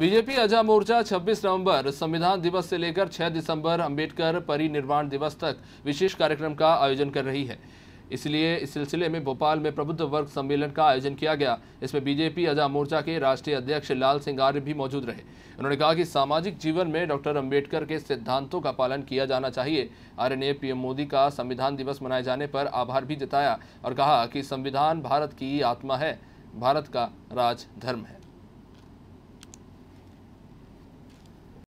BJP अजा मोर्चा 26 नवंबर संविधान दिवस से लेकर 6 दिसंबर अंबेडकर परिनिर्वाण दिवस तक विशेष कार्यक्रम का आयोजन कर रही है इसलिए इस सिलसिले में भोपाल में प्रबुद्ध वर्ग सम्मेलन का आयोजन किया गया इसमें बीजेपी अजा मोर्चा के राष्ट्रीय अध्यक्ष लाल सिंह आर्य भी मौजूद रहे उन्होंने कहा कि सामाजिक जीवन में डॉक्टर अम्बेडकर के सिद्धांतों का पालन किया जाना चाहिए आर्य ने पीएम मोदी का संविधान दिवस मनाए जाने पर आभार भी जताया और कहा कि संविधान भारत की आत्मा है भारत का राजधर्म है